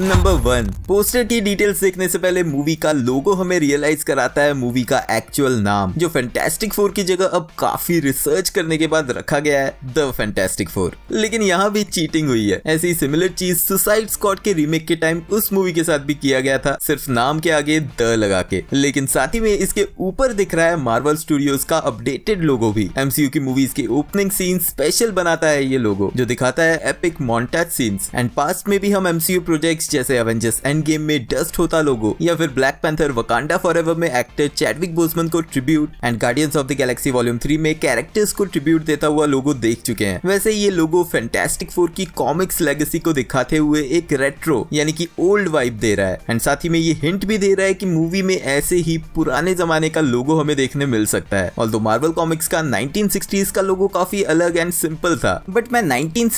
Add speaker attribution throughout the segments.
Speaker 1: number one poster की details देखने से पहले मूवी का लोगो हमें रियलाइज कराता है मूवी का एक्चुअल नाम जो फैंटेस्टिक फोर की जगह अब काफी रिसर्च करने के बाद रखा गया है द फैंटेस्टिक फोर लेकिन यहाँ भी चीटिंग हुई है ऐसी सिमिलर चीज सुसाइड स्कॉट के रीमेक के टाइम उस मूवी के साथ भी किया गया था सिर्फ नाम के आगे द लगा के लेकिन साथ ही में इसके ऊपर दिख रहा है मार्वल स्टूडियोज का अपडेटेड लोगो भी एमसीयू की मूवीज के ओपनिंग सीन स्पेशल बनाता है ये लोगो जो दिखाता है epic montage scenes and past में भी हम एमसीयू प्रोजेक्ट एंड्स जैसे एवेंजर्स एंड गेम में डस्ट होता लोगो या फिर ब्लैक पैंथर वकांडा फॉर एवर में एक्टर चैडविक बोसमन को tribute and Guardians of the Galaxy Volume Three में कैरेक्टर्स को ट्रिब्यूट देता हुआ लोगो देख चुके हैं वैसे ये लोगो फैंटेस्टिक फोर की कॉमिक्स लेगेसी को दिखाते हुए एक रेट्रो यानी कि ओल्ड वाइब दे रहा है एंड साथ ही में ये हिंट भी दे रहा है कि मूवी में ऐसे ही पुराने जमाने का लोगो हमें देखने मिल सकता है और मार्वल कॉमिक्स का नाइनटीन का लोगो काफी अलग एंड सिंपल था बट मैं नाइनटीन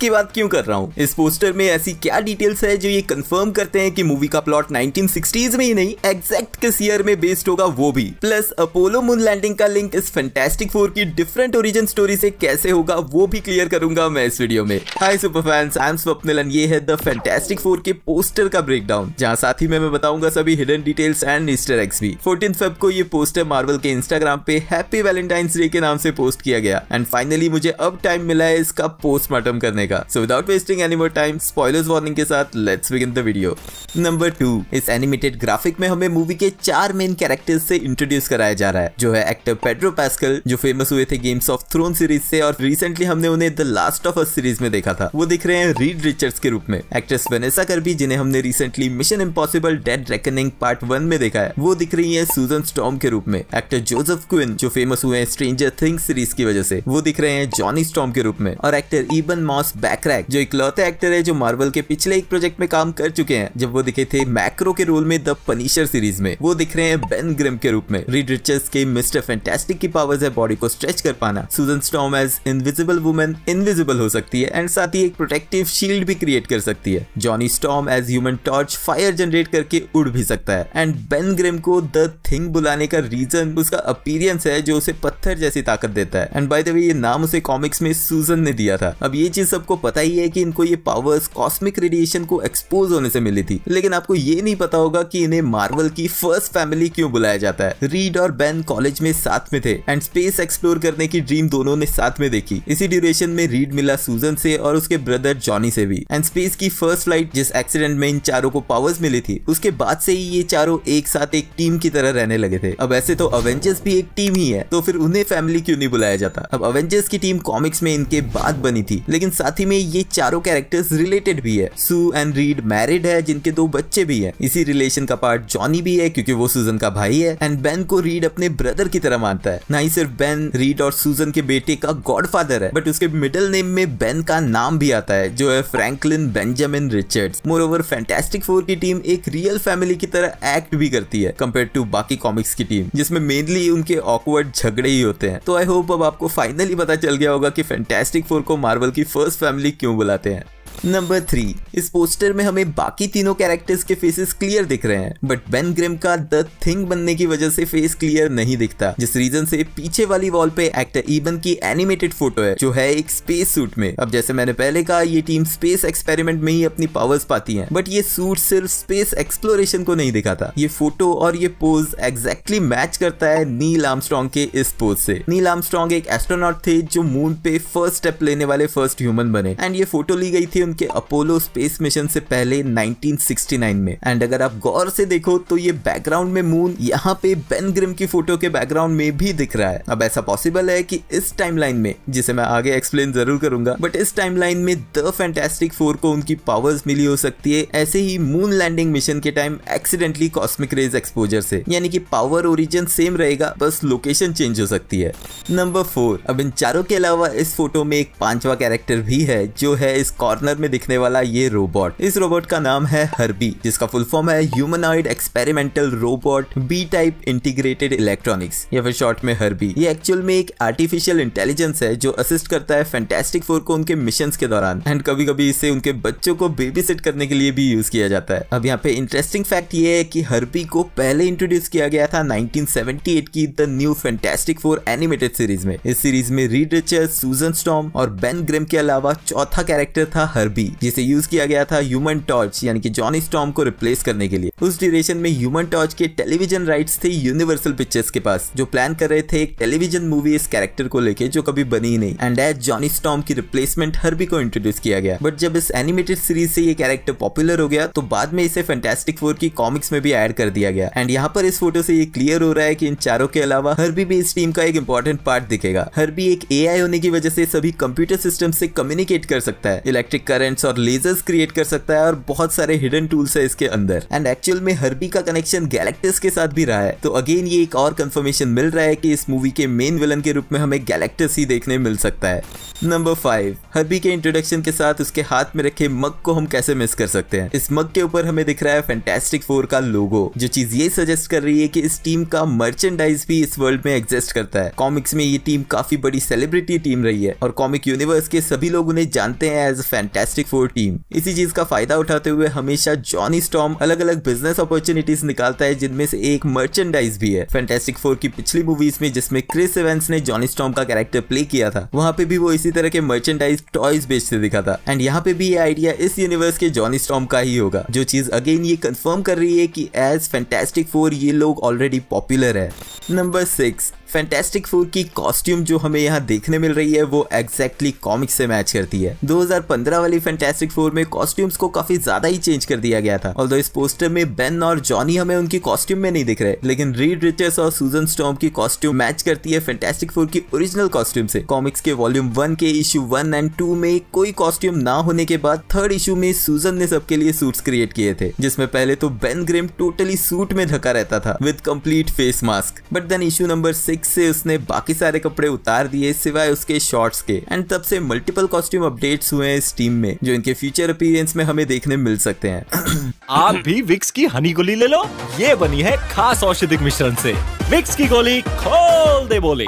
Speaker 1: की बात क्यों कर रहा हूँ इस पोस्टर में ऐसी क्या डिटेल्स है जो ये कंफर्म करते हैं कि मूवी का प्लॉट 1960s में ही नहीं एग्जैक्ट किस ईयर में बेस्ड होगा वो भी प्लस अपोलो मून लैंडिंग का लिंक इस फैंटेस्टिक फोर की डिफरेंट ओरिजिन स्टोरी से कैसे होगा वो भी क्लियर करूंगा मैं इस वीडियो में hi super fans I am Swapnil and ये है द फैंटेस्टिक फोर के पोस्टर का ब्रेकडाउन जहां साथ ही में मैं बताऊंगा सभी hidden details and Easter eggs भी फोर्टीन फेब को ये पोस्टर मार्वल के इंस्टाग्राम पे हैप्पी वैलेंटाइंस डे के नाम से पोस्ट किया गया एंड फाइनली मुझे अब टाइम मिला है इसका पोस्टमार्टम करने का so without wasting any more time spoilers warning के साथ let let's begin the video number two इस एनिमेटेड ग्राफिक में हमें मूवी के चार मेन कैरेक्टर्स से इंट्रोड्यूस कराया जा रहा है जो है एक्टर पेड्रो पैस्कल जो फेमस हुए थे गेम्स ऑफ थ्रोन सीरीज से और रिसेंटली हमने उन्हें The Last of Us series में देखा था वो दिख रहे हैं रीड रिचर्ड्स के रूप में एक्ट्रेस वेनेसा कर्बी जिन्हें हमने recently Mission Impossible Dead Reckoning Part One में देखा है वो दिख रही है सूजन स्टॉम के रूप में एक्टर जोसेफ क्विन जो फेमस हुए हैं स्ट्रेंजर थिंग सीरीज की वजह से वो दिख रहे हैं जॉनी स्टॉम के रूप में और एक्टर इबन मॉस बैकरैक जो इकलौते एक्टर है जो मार्वल के पिछले एक प्रोजेक्ट में काम कर चुके हैं जब वो दिखे थे मैक्रो के रोल में द पनीशर सीरीज में वो दिख रहे हैं बेन ग्रिम के रूप में रीड रिचर्स के मिस्टर फैंटेस्टिक की पावर्स है बॉडी को स्ट्रेच कर पाना Susan Storm as Invisible Woman invisible हो सकती है एंड साथ ही एक प्रोटेक्टिव शील्ड भी क्रिएट कर सकती है Johnny Storm as Human Torch fire generate करके उड़ भी सकता है एंड बेन ग्रिम को द थिंग बुलाने का रीजन उसका अपीरियंस है जो उसे पत्थर जैसी ताकत देता है एंड बाय द वे ये नाम उसे कॉमिक्स में सुजन ने दिया था अब ये चीज सबको पता ही है कि इनको ये पावर्स कॉस्मिक रेडिएशन को एक्स एक्सपोज होने से मिली थी लेकिन आपको ये नहीं पता होगा कि इन्हें मार्वल की फर्स्ट फैमिली क्यों बुलाया जाता है रीड और बेन कॉलेज में साथ में थे एंड स्पेस एक्सप्लोर करने की ड्रीम दोनों ने साथ में देखी इसी ड्यूरेशन में रीड मिला सूजन से और उसके ब्रदर जॉनी से भी एंड स्पेस की फर्स्ट फ्लाइट जिस एक्सीडेंट में इन चारों को पावर्स मिली थी उसके बाद से ही ये चारों एक साथ एक टीम की तरह रहने लगे थे अब ऐसे तो अवेंजर्स भी एक टीम ही है तो फिर उन्हें फैमिली क्यों नहीं बुलाया जाता अब अवेंजर्स की टीम कॉमिक्स में इनके बाद बनी थी लेकिन साथ ही में ये चारों कैरेक्टर्स रिलेटेड भी है सू एंड रीड मैरिड है जिनके दो बच्चे भी हैं इसी रिलेशन का पार्ट जॉनी भी है क्योंकि वो सुजन का भाई है एंड बेन को रीड अपने ब्रदर की तरह मानता है ना ही सिर्फ बेन रीड और सुजन के बेटे का गॉड है बट उसके मिडिल नेम में बेन का नाम भी आता है जो है Franklin Benjamin Richards more over Fantastic Four की टीम एक रियल फैमिली की तरह एक्ट भी करती है कम्पेयर टू बाकी कॉमिक्स की टीम जिसमें मेनली उनके ऑकवर्ड झगड़े ही होते हैं तो आई होप अब आपको फाइनली पता चल गया होगा कि फैंटेस्टिक फोर को मार्वल की फर्स्ट फैमिली क्यों बुलाते हैं नंबर थ्री इस पोस्टर में हमें बाकी तीनों कैरेक्टर्स के फेसेस क्लियर दिख रहे हैं बट बेन ग्रिम का द थिंग बनने की वजह से फेस क्लियर नहीं दिखता जिस रीजन से पीछे वाली वॉल पे एक्टर इबन की एनिमेटेड फोटो है जो है एक स्पेस सूट में अब जैसे मैंने पहले कहा ये टीम स्पेस एक्सपेरिमेंट में ही अपनी पावर्स पाती है बट ये सूट सिर्फ स्पेस एक्सप्लोरेशन को नहीं दिखाता ये फोटो और ये पोज एग्जैक्टली मैच करता है नील आर्मस्ट्रॉन्ग के इस पोज से नील आर्मस्ट्रॉन्ग एक एस्ट्रोनॉट थे जो मून पे फर्स्ट स्टेप लेने वाले फर्स्ट ह्यूमन बने एंड ये फोटो ली गई थी एम के अपोलो स्पेस मिशन से पहले 1969 में एंड अगर आप गौर से देखो तो ये बैकग्राउंड में मून यहाँ पे बेन ग्रिम की फोटो के बैकग्राउंड में भी दिख रहा है अब ऐसा पॉसिबल है कि इस टाइमलाइन में जिसे मैं आगे एक्सप्लेन जरूर करूंगा बट इस टाइमलाइन में द फैंटेस्टिक फोर को उनकी पावर्स मिली हो सकती है ऐसे ही मून लैंडिंग मिशन के time accidentally cosmic rays exposure से यानी कि पावर ओरिजिन सेम रहेगा बस लोकेशन चेंज हो सकती है नंबर फोर अब इन चारों के अलावा इस फोटो में एक पांचवा कैरेक्टर भी है जो है इस कॉर्नर में दिखने वाला ये रोबोट इस रोबोट का नाम है हर्बी जिसका फुल फॉर्म है humanoid experimental robot B type integrated electronics या फिर शॉर्ट में हर्बी ये एक्चुअल में एक आर्टिफिशियल इंटेलिजेंस है जो असिस्ट करता है फैंटेस्टिक फोर को उनके मिशन के दौरान एंड कभी कभी इसे उनके बच्चों को बेबी करने के लिए भी यूज किया जाता है अब यहाँ पे इंटरेस्टिंग फैक्ट ये है की हर्बी को पहले इंट्रोड्यूस किया गया था नाइनटीन की the new Fantastic Four animated series में इस सीरीज में रीड रिचर्स सूजन स्टॉम और बेन ग्रेम के अलावा चौथा कैरेक्टर था हर्बी बी जिसे यूज किया गया था ह्यूमन टॉर्च यानी कि जॉनी स्टॉम को रिप्लेस करने के लिए उस ड्यूरेशन में ह्यूमन टॉर्च के टेलीविजन राइट्स थे यूनिवर्सल पिक्चर्स के पास जो प्लान कर रहे थे एक टेलीविजन मूवी इस कैरेक्टर को लेके जो कभी बनी ही नहीं एंड एज जॉनी स्टॉम की रिप्लेसमेंट हर्बी को इंट्रोड्यूस किया गया बट जब इस एनिमेटेड सीरीज से ये कैरेक्टर पॉपुलर हो गया तो बाद में इसे फैंटेस्टिक फोर की कॉमिक्स में भी एड कर दिया गया एंड यहाँ पर इस फोटो से ये क्लियर हो रहा है कि इन चारों के अलावा हर्बी भी इस टीम का एक इंपॉर्टेंट पार्ट दिखेगा हर्बी एक ए होने की वजह से सभी कंप्यूटर सिस्टम से कम्युनिकेट कर सकता है इलेक्ट्रिक करेंट्स और लेजर्स क्रिएट कर सकता है और बहुत सारे हिडन टूल्स है इसके अंदर एंड एक्चुअल में हर्बी का कनेक्शन गैलेक्टिस के साथ भी रहा है तो अगेन ये एक और कंफर्मेशन मिल रहा है कि इस मूवी के मेन विलन के रूप में हमें गैलेक्टिस ही देखने मिल सकता है नंबर फाइव हर्बी के इंट्रोडक्शन के साथ उसके हाथ में रखे मग को हम कैसे मिस कर सकते हैं इस मग के ऊपर हमें दिख रहा है फैंटेस्टिक फोर का लोगो जो चीज ये सजेस्ट कर रही है कि इस टीम का मर्चेंडाइज भी इस वर्ल्ड में एग्जिस्ट करता है कॉमिक्स में ये टीम काफी बड़ी सेलिब्रिटी टीम रही है और कॉमिक यूनिवर्स के सभी लोग उन्हें जानते हैं as a Fantastic Four team इसी चीज का फायदा उठाते हुए हमेशा जॉनी स्टॉम अलग अलग बिजनेस अपॉर्चुनिटीज निकालता है जिनमें से एक मर्चेंडाइज भी है फैंटेस्टिक फोर की पिछली मूवीज में जिसमें क्रिस इवेंट्स ने जॉनी स्टॉम का कैरेक्टर प्ले किया था वहाँ पे भी वो इसी तरह के मर्चेंडाइज टॉयज बेचते दिखा था एंड यहाँ पे भी ये आइडिया इस यूनिवर्स के जॉनी स्टॉम का ही होगा जो चीज अगेन ये कंफर्म कर रही है कि एज फैंटेस्टिक फोर ये लोग ऑलरेडी पॉपुलर है नंबर सिक्स फैंटेस्टिक फोर की कॉस्ट्यूम जो हमें यहाँ देखने मिल रही है वो एग्जैक्टली कॉमिक से मैच करती है 2015 वाली फैंटेस्टिक फोर में कॉस्ट्यूम्स को काफी ज्यादा ही चेंज कर दिया गया था और इस पोस्टर में बेन और जॉनी हमें उनकी कॉस्ट्यूम में नहीं दिख रहे लेकिन रीड रिचर्स और सुजन स्टॉम की कॉस्ट्यूम मैच करती है फैंटेस्टिक फोर की ओरिजिनल कॉस्ट्यूम से कॉमिक्स के वॉल्यूम वन के इशू वन एंड टू में कोई कॉस्ट्यूम ना होने के बाद थर्ड इशू में सूजन ने सबके लिए सूट क्रिएट किए थे जिसमें पहले तो बेन ग्रेम टोटली सूट में धका रहता था with complete face mask but then issue number six ठीक से उसने बाकी सारे कपड़े उतार दिए सिवाय उसके शॉर्ट्स के एंड तब से मल्टीपल कॉस्ट्यूम अपडेट्स हुए हैं इस टीम में जो इनके फ्यूचर अपीयरेंस में हमें देखने मिल सकते हैं आप भी विक्स की हनी गोली ले लो ये बनी है खास औषधिक मिश्रण से विक्स की गोली खोल दे बोली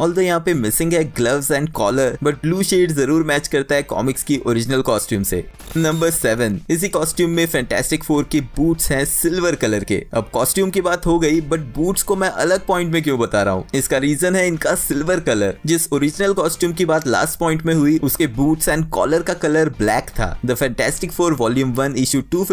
Speaker 1: ऑल दो यहाँ पे मिसिंग है gloves and collar but blue shade जरूर मैच करता है कॉमिक्स की ओरिजिनल कॉस्ट्यूम से नंबर सेवन इसी कॉस्ट्यूम में फैंटेस्टिक फोर के बूट्स हैं सिल्वर कलर के अब कॉस्ट्यूम की बात हो गई बट बूट्स को मैं अलग पॉइंट में क्यों बता रहा हूँ इसका रीजन है इनका सिल्वर कलर जिस ओरिजिनल कॉस्ट्यूम की बात लास्ट पॉइंट में हुई उसके बूट्स एंड कॉलर का कलर ब्लैक था the Fantastic Four volume one issue two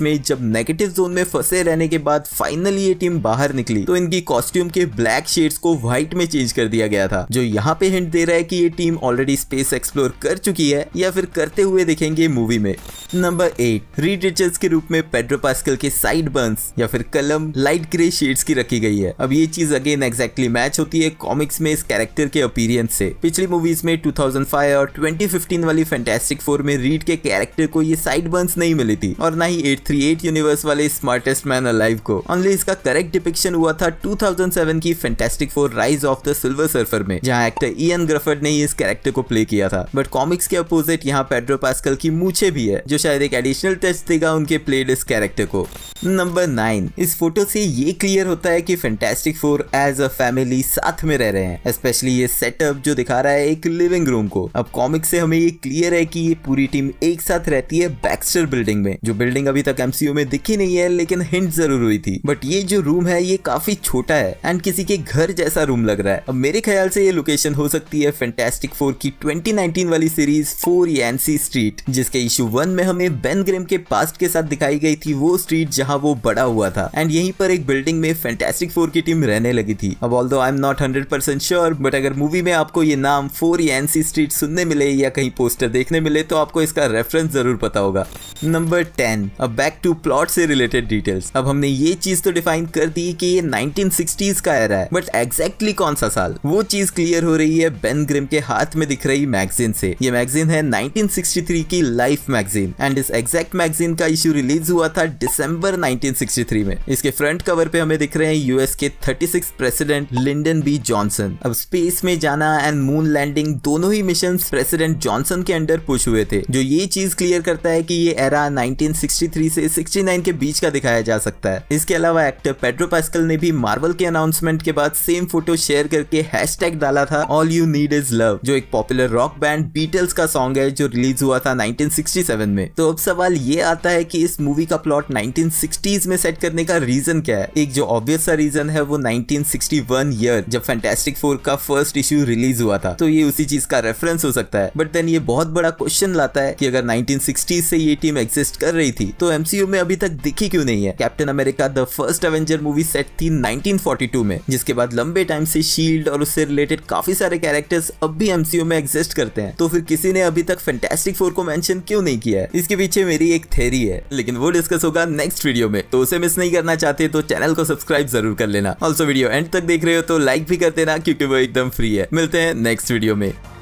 Speaker 1: में जब नेगेटिव जोन में फंसे रहने के बाद फाइनली ये टीम बाहर निकली तो इनकी कॉस्ट्यूम के ब्लैक शेड्स को व्हाइट में चेंज कर दिया किया गया था जो यहाँ पे हिंट दे रहा है कि ये टीम ऑलरेडी स्पेस एक्सप्लोर कर चुकी है या फिर करते हुए दिखेंगे मूवी में नंबर एट रीड रिचर्स के रूप में पेड्रो पास्कल के साइड बर्न्स या फिर कलम लाइट ग्रे शेड्स की रखी गई है अब ये चीज अगेन एग्जैक्टली मैच होती है कॉमिक्स में इस कैरेक्टर के अपीरियंस से पिछली मूवीज में 2005 और 2015 वाली फैंटेस्टिक फोर में रीड के कैरेक्टर को ये साइड बर्न्स नहीं मिली थी और ना ही एट यूनिवर्स वाले स्मार्टेस्ट मैन अलाइव को ऑनली इसका करेक्ट डिपिक्शन हुआ था 2007 की Fantastic Four Rise of the Silver Surfer में जहाँ एक्टर इयन ग्रफर्ड ने ही इस कैरेक्टर को प्ले किया था बट कॉमिक्स के अपोजिट यहाँ पेड्रो पास्कल की मूछे भी है जो शायद एक एडिशनल टच देगा उनके प्लेड इस कैरेक्टर को नंबर नाइन इस फोटो से ये क्लियर होता है कि Fantastic Four as a family साथ में रह रहे हैं स्पेशली ये सेटअप जो दिखा रहा है एक लिविंग रूम को अब कॉमिक से हमें ये क्लियर है कि ये पूरी टीम एक साथ रहती है बैक्स्टर बिल्डिंग में जो बिल्डिंग अभी तक एमसीओ में दिखी नहीं है लेकिन हिंट जरूर हुई थी बट ये जो रूम है ये काफी छोटा है एंड किसी के घर जैसा रूम लग रहा है अब मेरे ख्याल से ये लोकेशन हो सकती है फैंटेस्टिक फोर की 2019 वाली सीरीज फोर एनसी स्ट्रीट जिसके इशू वन में हमें बेन ग्रेम के पास्ट के साथ दिखाई गई थी वो स्ट्रीट जहां वो बड़ा हुआ था एंड यहीं पर एक बिल्डिंग में फैंटेस्टिक फोर की टीम रहने लगी थी अब all I am not hundred percent sure but अगर मूवी में आपको ये नाम फोर एनसी स्ट्रीट सुनने मिले या कहीं पोस्टर देखने मिले तो आपको इसका रेफरेंस जरूर पता होगा नंबर टेन अब बैक टू प्लॉट से रिलेटेड डिटेल्स अब हमने ये चीज तो डिफाइन कर दी कि ये 1960s का एरा है बट एग्जैक्टली कौन सा साल वो चीज क्लियर हो रही है बेन ग्रिम के हाथ में दिख रही मैगजीन से ये मैगजीन है 1963 की लाइफ मैगजीन एंड इस एग्जैक्ट मैगजीन का इश्यू रिलीज हुआ था दिसंबर 1963 में इसके फ्रंट कवर पे हमें दिख रहे हैं यूएस के 36 प्रेसिडेंट लिंडन बी जॉनसन अब स्पेस में जाना एंड मून लैंडिंग दोनों ही मिशन प्रेसिडेंट जॉनसन के अंडर पुश हुए थे जो ये चीज क्लियर करता है कि ये एरा 1963 से 69 के बीच का दिखाया जा सकता है इसके अलावा एक्टर पेड्रो पास्कल ने भी मार्वल के अनाउंसमेंट के बाद सेम फोटो शेयर करके हैशटैग डाला था all you need is love जो एक पॉपुलर रॉक बैंड बीटल्स का सॉन्ग है जो रिलीज हुआ था 1967 में तो अब सवाल ये आता है कि इस मूवी का प्लॉट 1960s में सेट करने का रीजन क्या है एक जो ऑब्वियस सा रीजन है वो 1961 ईयर जब फैंटेस्टिक फोर का फर्स्ट इश्यू रिलीज हुआ था तो ये उसी चीज का रेफरेंस हो सकता है बट देन ये बहुत बड़ा क्वेश्चन लाता है कि अगर 1960s से ये टीम एग्जिस्ट कर रही थी तो एमसीयू में अभी तक दिखी क्यों नहीं है Captain America the First Avenger movie set थी 1942 में जिसके बाद लंबे टाइम से शील्ड और उससे रिलेटेड काफी सारे कैरेक्टर्स अब भी एमसीयू में एग्जिस्ट करते हैं तो फिर किसी ने अभी तक फैंटेस्टिक फोर को मेंशन क्यों नहीं किया है इसके पीछे मेरी एक थेरी है लेकिन वो डिस्कस होगा नेक्स्ट वीडियो में तो उसे मिस नहीं करना चाहते तो चैनल को सब्सक्राइब जरूर कर लेना ऑल्सो वीडियो एंड तक देख रहे हो तो लाइक भी कर देना क्योंकि वो एकदम फ्री है मिलते हैं नेक्स्ट वीडियो में